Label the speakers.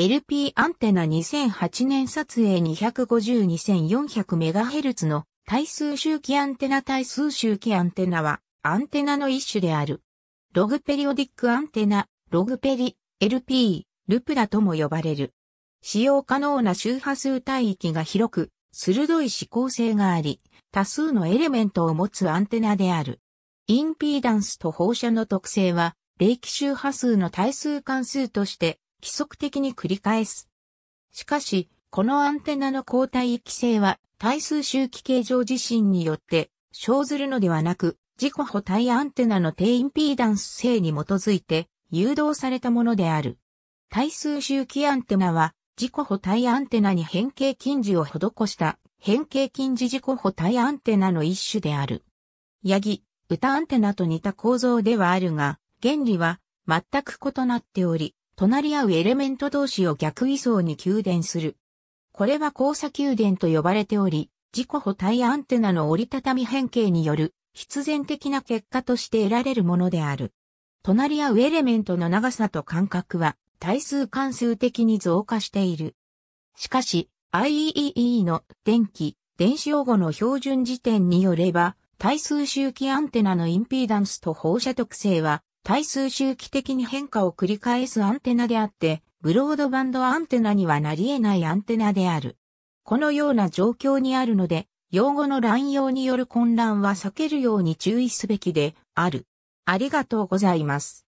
Speaker 1: LP アンテナ2008年撮影2 5 2 4 0 0 m h z の対数周期アンテナ対数周期アンテナはアンテナの一種である。ログペリオディックアンテナ、ログペリ、LP、ルプラとも呼ばれる。使用可能な周波数帯域が広く、鋭い指向性があり、多数のエレメントを持つアンテナである。インピーダンスと放射の特性は、霊気周波数の対数関数として規則的に繰り返す。しかし、このアンテナの交代規制は、対数周期形状自身によって、生ずるのではなく、自己補体アンテナの低インピーダンス性に基づいて、誘導されたものである。対数周期アンテナは、自己補体アンテナに変形近似を施した変形近似自己補体アンテナの一種である。ヤギ、歌アンテナと似た構造ではあるが、原理は全く異なっており、隣り合うエレメント同士を逆位相に給電する。これは交差給電と呼ばれており、自己補体アンテナの折りたたみ変形による必然的な結果として得られるものである。隣り合うエレメントの長さと間隔は対数関数的に増加している。しかし、IEEE の電気、電子用語の標準時点によれば、対数周期アンテナのインピーダンスと放射特性は対数周期的に変化を繰り返すアンテナであって、ブロードバンドアンテナにはなり得ないアンテナである。このような状況にあるので、用語の乱用による混乱は避けるように注意すべきである。ありがとうございます。